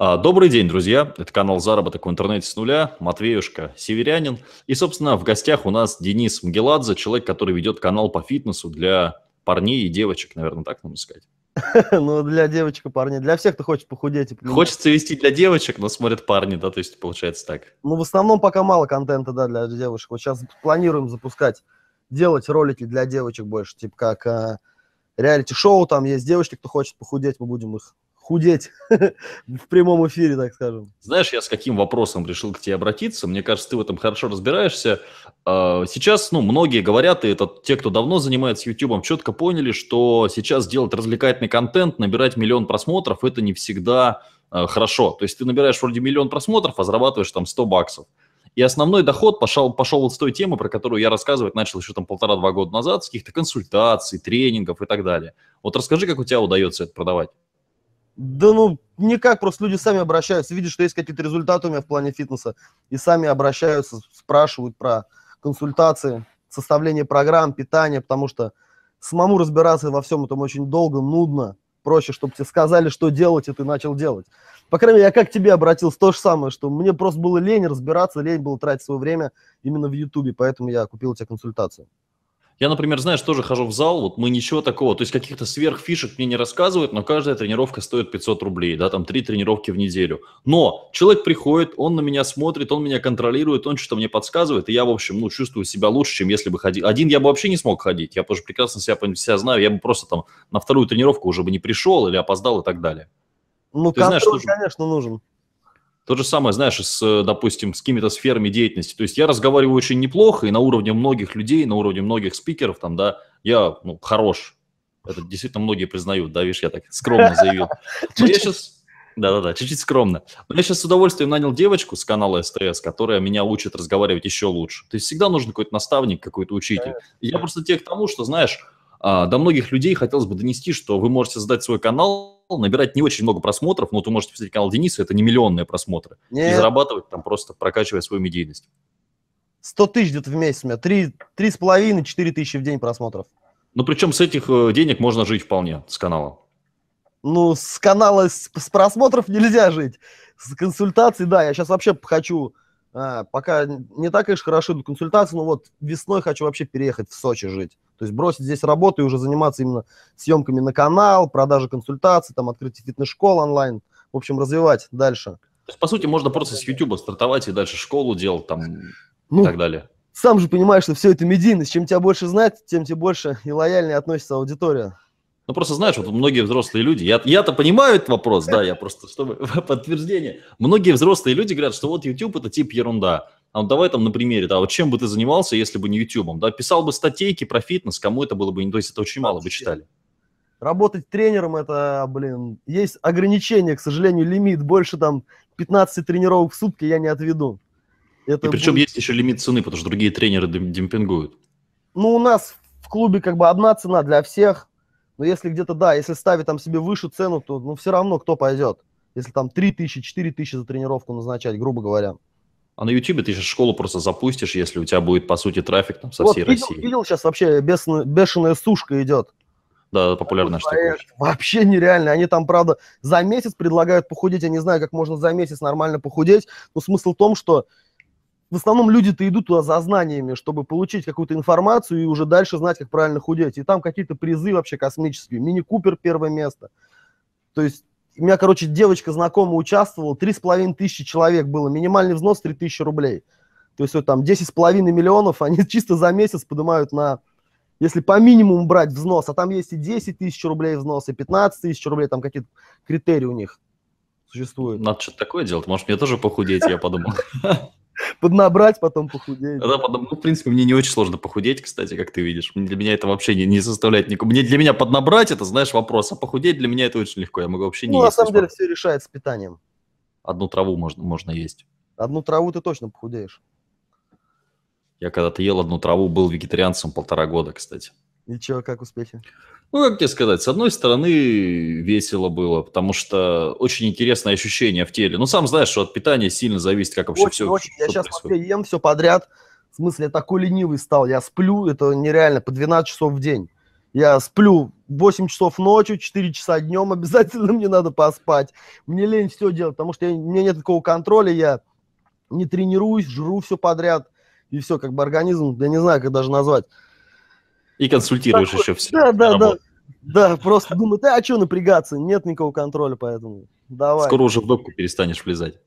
А, добрый день, друзья. Это канал «Заработок в интернете с нуля». Матвеюшка, северянин. И, собственно, в гостях у нас Денис Мгеладзе, человек, который ведет канал по фитнесу для парней и девочек, наверное, так нужно сказать. Ну, для девочек и парней. Для всех, кто хочет похудеть. И Хочется вести для девочек, но смотрят парни, да, то есть получается так. Ну, в основном пока мало контента, да, для девушек. Вот сейчас планируем запускать, делать ролики для девочек больше, типа как э, реалити-шоу, там есть девочки, кто хочет похудеть, мы будем их худеть в прямом эфире, так скажем. Знаешь, я с каким вопросом решил к тебе обратиться? Мне кажется, ты в этом хорошо разбираешься. А, сейчас, ну, многие говорят, и это те, кто давно занимается YouTube, четко поняли, что сейчас делать развлекательный контент, набирать миллион просмотров, это не всегда а, хорошо. То есть ты набираешь вроде миллион просмотров, а зарабатываешь там 100 баксов. И основной доход пошел, пошел вот с той темы, про которую я рассказывать начал еще там полтора-два года назад, с каких-то консультаций, тренингов и так далее. Вот расскажи, как у тебя удается это продавать. Да ну, никак, просто люди сами обращаются, видят, что есть какие-то результаты у меня в плане фитнеса, и сами обращаются, спрашивают про консультации, составление программ, питания, потому что самому разбираться во всем этом очень долго, нудно, проще, чтобы тебе сказали, что делать, и ты начал делать. По крайней мере, я как к тебе обратился, то же самое, что мне просто было лень разбираться, лень было тратить свое время именно в Ютубе, поэтому я купил у тебя консультацию. Я, например, знаешь, тоже хожу в зал, вот мы ничего такого, то есть каких-то сверхфишек мне не рассказывают, но каждая тренировка стоит 500 рублей, да, там три тренировки в неделю. Но человек приходит, он на меня смотрит, он меня контролирует, он что-то мне подсказывает, и я, в общем, ну, чувствую себя лучше, чем если бы ходил. Один я бы вообще не смог ходить, я тоже прекрасно себя, себя знаю, я бы просто там на вторую тренировку уже бы не пришел или опоздал и так далее. Ну, Ты контроль, знаешь, что... конечно, нужен. То же самое, знаешь, с, э, допустим, с какими-то сферами деятельности. То есть я разговариваю очень неплохо, и на уровне многих людей, на уровне многих спикеров, там, да, я ну, хорош. Это действительно многие признают, да, видишь, я так скромно заявил. Но я сейчас... Да-да-да, чуть-чуть скромно. Но я сейчас с удовольствием нанял девочку с канала СТС, которая меня учит разговаривать еще лучше. То есть всегда нужен какой-то наставник, какой-то учитель. Я просто те к тому, что, знаешь, а, до многих людей хотелось бы донести, что вы можете создать свой канал, набирать не очень много просмотров, но ну, вот вы можете посмотреть канал Дениса, это не миллионные просмотры. Нет. И зарабатывать там просто прокачивая свою медийность. 100 тысяч где-то в месяц у меня, 3,5-4 тысячи в день просмотров. Ну, причем с этих э, денег можно жить вполне, с канала. Ну, с канала, с, с просмотров нельзя жить. С консультацией, да, я сейчас вообще хочу а, пока не так, конечно, хорошо идут консультации, но вот весной хочу вообще переехать в Сочи жить. То есть бросить здесь работу и уже заниматься именно съемками на канал, продажи консультаций, там открытие фитнес-школ онлайн. В общем, развивать дальше. То есть, по сути, можно просто с YouTube стартовать и дальше школу делать там ну, и так далее. Сам же понимаешь, что все это медийность. Чем тебя больше знать, тем тебе больше и лояльнее относится аудитория. Ну, просто знаешь, вот многие взрослые люди, я, я-то понимаю этот вопрос, да, я просто, чтобы подтверждение. Многие взрослые люди говорят, что вот YouTube это тип ерунда. А вот давай там на примере, да, вот чем бы ты занимался, если бы не YouTube, да, писал бы статейки про фитнес, кому это было бы не, то есть это очень мало бы читали. Работать тренером это, блин, есть ограничения, к сожалению, лимит, больше там 15 тренировок в сутки я не отведу. Это и причем будет... есть еще лимит цены, потому что другие тренеры демпингуют. Ну, у нас в клубе как бы одна цена для всех, но ну, если где-то, да, если ставит там себе выше цену, то ну, все равно кто пойдет. Если там 3 тысячи, 4 тысячи за тренировку назначать, грубо говоря. А на YouTube ты сейчас школу просто запустишь, если у тебя будет, по сути, трафик там со вот, всей видел, России. Видел сейчас вообще бешеная, бешеная сушка идет. Да, популярная штука. Вообще нереально. Они там, правда, за месяц предлагают похудеть. Я не знаю, как можно за месяц нормально похудеть. Но смысл в том, что в основном люди-то идут туда за знаниями, чтобы получить какую-то информацию и уже дальше знать, как правильно худеть. И там какие-то призы вообще космические. Мини-Купер первое место. То есть у меня, короче, девочка знакомая участвовала, Три с половиной тысячи человек было, минимальный взнос 3 тысячи рублей. То есть вот там с половиной миллионов они чисто за месяц поднимают на, если по минимуму брать взнос, а там есть и 10 тысяч рублей взнос, и 15 тысяч рублей, там какие-то критерии у них существуют. Надо что-то такое делать, может мне тоже похудеть, я подумал. Поднабрать, потом похудеть. Да, потом, ну, в принципе, мне не очень сложно похудеть, кстати, как ты видишь. Для меня это вообще не, не составляет никакого... Мне, для меня поднабрать это, знаешь, вопрос, а похудеть для меня это очень легко. Я могу вообще не Ну, на самом деле, все решается питанием. Одну траву можно, можно есть. Одну траву ты точно похудеешь. Я когда-то ел одну траву, был вегетарианцем полтора года, кстати. И чё, как успехи? Ну, как тебе сказать, с одной стороны, весело было, потому что очень интересное ощущение в теле. Ну, сам знаешь, что от питания сильно зависит, как вообще очень, все очень. Я сейчас вообще ем все подряд. В смысле, я такой ленивый стал. Я сплю, это нереально, по 12 часов в день. Я сплю 8 часов ночью, 4 часа днем, обязательно мне надо поспать. Мне лень все делать, потому что я, у меня нет такого контроля, я не тренируюсь, жру все подряд, и все, как бы организм, я не знаю, как даже назвать. И консультируешь так, еще все. Да, да, да. Да, просто думаю, ты а что напрягаться? Нет никакого контроля, поэтому давай. Скоро уже в вебку перестанешь влезать.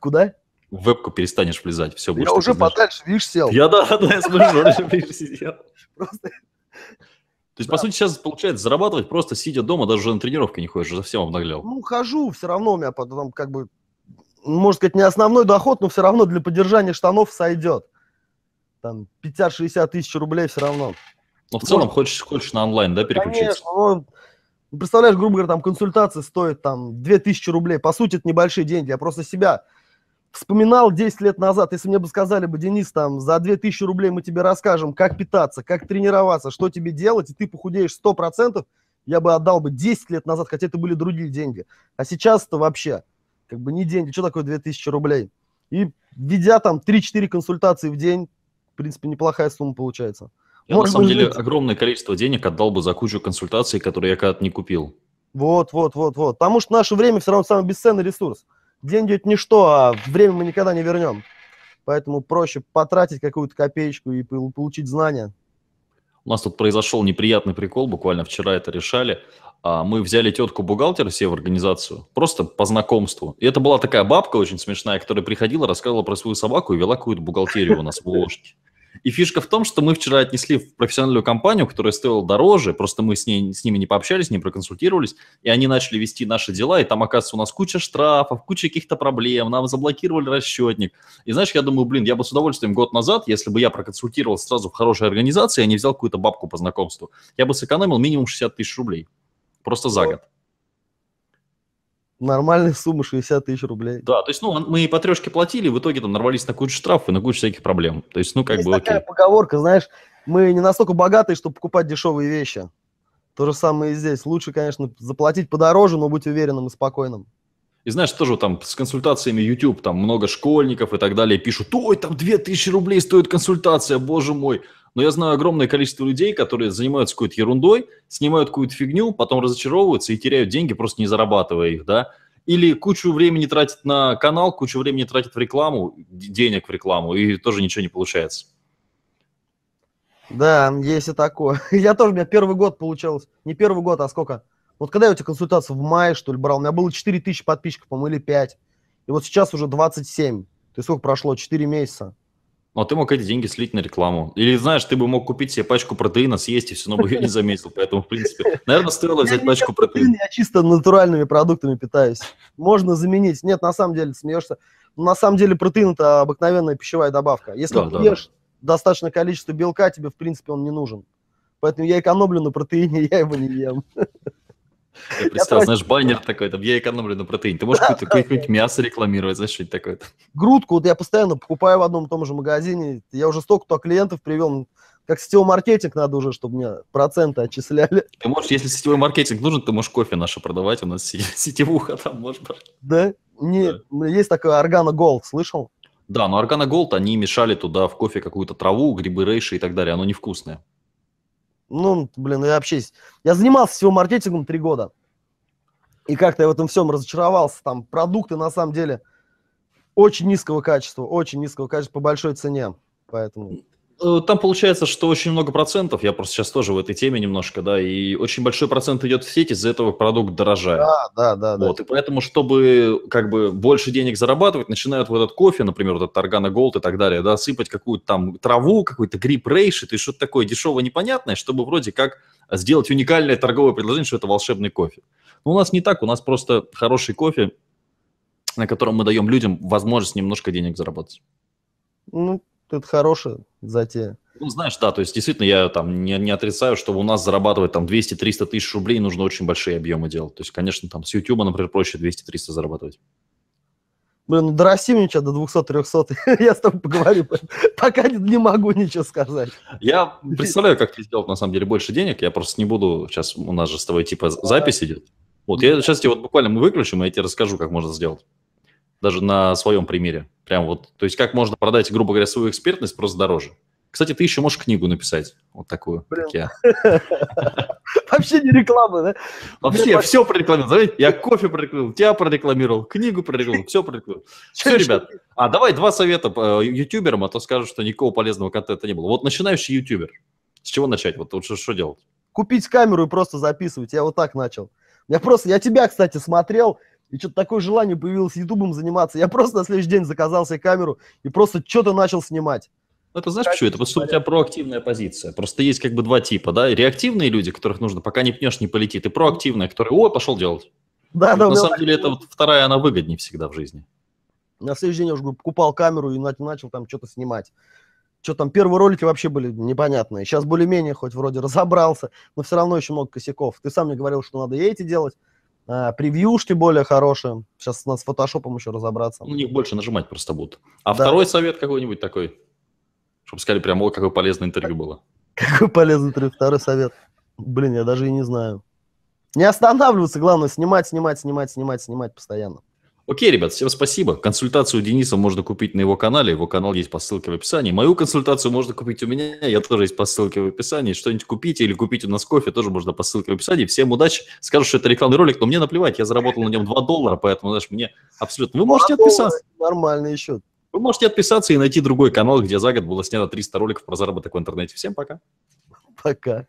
Куда? В вебку перестанешь влезать, все. будет. Я уже подальше, видишь, сел. Я, да, да, я смотрю, ближе сидел. Просто... То есть, да. по сути, сейчас получается зарабатывать просто сидя дома, даже уже на тренировке не ходишь, уже совсем обнаглел. Ну, хожу, все равно у меня потом как бы, можно сказать, не основной доход, но все равно для поддержания штанов сойдет. Там 50-60 тысяч рублей все равно. Но ну, в ну, целом хочешь, хочешь на онлайн, да, переключиться? Конечно, ну, ну представляешь, грубо говоря, там консультация стоит там 2000 рублей. По сути, это небольшие деньги. Я просто себя вспоминал 10 лет назад, если мне бы сказали бы, Денис, там, за 2000 рублей мы тебе расскажем, как питаться, как тренироваться, что тебе делать, и ты похудеешь 100%, я бы отдал бы 10 лет назад, хотя это были другие деньги. А сейчас-то вообще, как бы не деньги, что такое 2000 рублей? И ведя там 3-4 консультации в день, в принципе, неплохая сумма получается. Я Может, на самом деле быть... огромное количество денег отдал бы за кучу консультаций, которые я когда-то не купил. Вот, вот, вот, вот. Потому что наше время все равно самый бесценный ресурс. Деньги это ничто, а время мы никогда не вернем. Поэтому проще потратить какую-то копеечку и получить знания. У нас тут произошел неприятный прикол, буквально вчера это решали. А, мы взяли тетку-бухгалтера себе в организацию, просто по знакомству. И это была такая бабка очень смешная, которая приходила, рассказывала про свою собаку и вела какую-то бухгалтерию у нас в ложке. И фишка в том, что мы вчера отнесли в профессиональную компанию, которая стоила дороже, просто мы с, ней, с ними не пообщались, не проконсультировались, и они начали вести наши дела, и там, оказывается, у нас куча штрафов, куча каких-то проблем, нам заблокировали расчетник. И знаешь, я думаю, блин, я бы с удовольствием год назад, если бы я проконсультировался сразу в хорошей организации, я а не взял какую-то бабку по знакомству, я бы сэкономил минимум 60 тысяч рублей. Просто за ну, год нормальная сумма 60 тысяч рублей. Да, то есть, ну, мы и по трешке платили, в итоге там нарвались на кучу штрафов и на кучу всяких проблем. То есть, ну, как есть бы такая окей. поговорка, знаешь, мы не настолько богатые, чтобы покупать дешевые вещи. То же самое и здесь. Лучше, конечно, заплатить подороже, но быть уверенным и спокойным. И знаешь, тоже там с консультациями YouTube, там много школьников и так далее пишут, ой, там 2000 рублей стоит консультация, боже мой. Но я знаю огромное количество людей, которые занимаются какой-то ерундой, снимают какую-то фигню, потом разочаровываются и теряют деньги, просто не зарабатывая их, да. Или кучу времени тратит на канал, кучу времени тратит в рекламу, денег в рекламу, и тоже ничего не получается. Да, есть и такое. Я тоже, у меня первый год получалось. Не первый год, а сколько? Вот когда я у тебя консультацию в мае, что ли, брал, у меня было 4 тысячи подписчиков, по-моему, или 5. И вот сейчас уже 27. То есть сколько прошло? 4 месяца. Но ну, а ты мог эти деньги слить на рекламу. Или, знаешь, ты бы мог купить себе пачку протеина, съесть, и все но бы ее не заметил. Поэтому, в принципе, наверное, стоило взять пачку протеина. Я чисто натуральными продуктами питаюсь. Можно заменить. Нет, на самом деле, смеешься. Ну, на самом деле протеин – это обыкновенная пищевая добавка. Если да, ты ешь да. достаточное количество белка, тебе, в принципе, он не нужен. Поэтому я экономлю на протеине, я его не ем. Я представил, знаешь, баннер такой, там, я экономлю на протеине. Ты можешь какое-нибудь мясо рекламировать, знаешь, что-нибудь такое. Грудку, вот я постоянно покупаю в одном и том же магазине. Я уже столько клиентов привел, ну, как сетевой маркетинг надо уже, чтобы мне проценты отчисляли. Ты можешь, если сетевой маркетинг нужен, ты можешь кофе наше продавать, у нас сетевуха там, может быть. Да? Не, да. Ну, есть такой органа голд, слышал? Да, но органа голд, они мешали туда в кофе какую-то траву, грибы рейши и так далее, оно невкусное. Ну, блин, я вообще... Я занимался всего маркетингом три года. И как-то я в этом всем разочаровался. Там продукты, на самом деле, очень низкого качества, очень низкого качества по большой цене. Поэтому... Э, там получается, что очень много процентов, я просто сейчас тоже в этой теме немножко, да, и очень большой процент идет в сеть, из-за этого продукт дорожает. Да, да, да. Вот, да. и поэтому, чтобы как бы больше денег зарабатывать, начинают в этот кофе, например, вот этот Аргана Голд и так далее, да, сыпать какую-то там траву, какой-то гриб рейшит и что-то такое дешевое непонятное, чтобы вроде как сделать уникальное торговое предложение, что это волшебный кофе. Но у нас не так, у нас просто хороший кофе, на котором мы даем людям возможность немножко денег заработать. Ну, это хорошая затея. Ну, знаешь, да, то есть действительно я там не, не отрицаю, что у нас зарабатывать там 200-300 тысяч рублей нужно очень большие объемы делать. То есть, конечно, там с YouTube, например, проще 200-300 зарабатывать. Блин, ну дороси мне что до 200-300, я с тобой поговорю, пока не могу ничего сказать. Я представляю, как ты сделал на самом деле больше денег, я просто не буду, сейчас у нас же с тобой типа запись идет. Вот, я сейчас тебе вот буквально мы выключим, и я тебе расскажу, как можно сделать. Даже на своем примере. Прям вот, то есть как можно продать, грубо говоря, свою экспертность просто дороже. Кстати, ты еще можешь книгу написать, вот такую, Блин. Вообще не реклама, да? Вообще, все прорекламировал. Я кофе прорекламировал, тебя прорекламировал, книгу прорекламировал, все прорекламировал. Все, ребят. А давай два совета э, ютуберам, а то скажут, что никакого полезного контента не было. Вот начинающий ютубер, с чего начать? Вот, что делать? Купить камеру и просто записывать. Я вот так начал. Я просто, я тебя, кстати, смотрел, и что-то такое желание появилось ютубом заниматься. Я просто на следующий день заказал себе камеру и просто что-то начал снимать. Ну, это знаешь, почему? Это просто у тебя проактивная позиция. Просто есть как бы два типа, да? Реактивные люди, которых нужно, пока не пнешь, не полетит. И проактивные, которые, о, пошел делать. Да, да. На самом так... деле, это вот вторая, она выгоднее всегда в жизни. На следующий день я уже покупал камеру и начал там что-то снимать. Что там, первые ролики вообще были непонятные. Сейчас более-менее хоть вроде разобрался, но все равно еще много косяков. Ты сам мне говорил, что надо и эти делать. А, превьюшки более хорошие. Сейчас нас с фотошопом еще разобраться. У них больше нажимать просто будут. А да. второй совет какой-нибудь такой? Чтобы сказали прямо, какое полезное интервью было. Какой полезный интервью? Второй совет. Блин, я даже и не знаю. Не останавливаться, главное, снимать, снимать, снимать, снимать, снимать постоянно. Окей, ребят, всем спасибо. Консультацию у Дениса можно купить на его канале. Его канал есть по ссылке в описании. Мою консультацию можно купить у меня. Я тоже есть по ссылке в описании. Что-нибудь купите или купите у нас кофе, тоже можно по ссылке в описании. Всем удачи. Скажу, что это рекламный ролик, но мне наплевать. Я заработал на нем 2 доллара, поэтому, знаешь, мне абсолютно... Вы можете отписаться. Нормальный счет. Вы можете отписаться и найти другой канал, где за год было снято 300 роликов про заработок в интернете. Всем пока. Пока.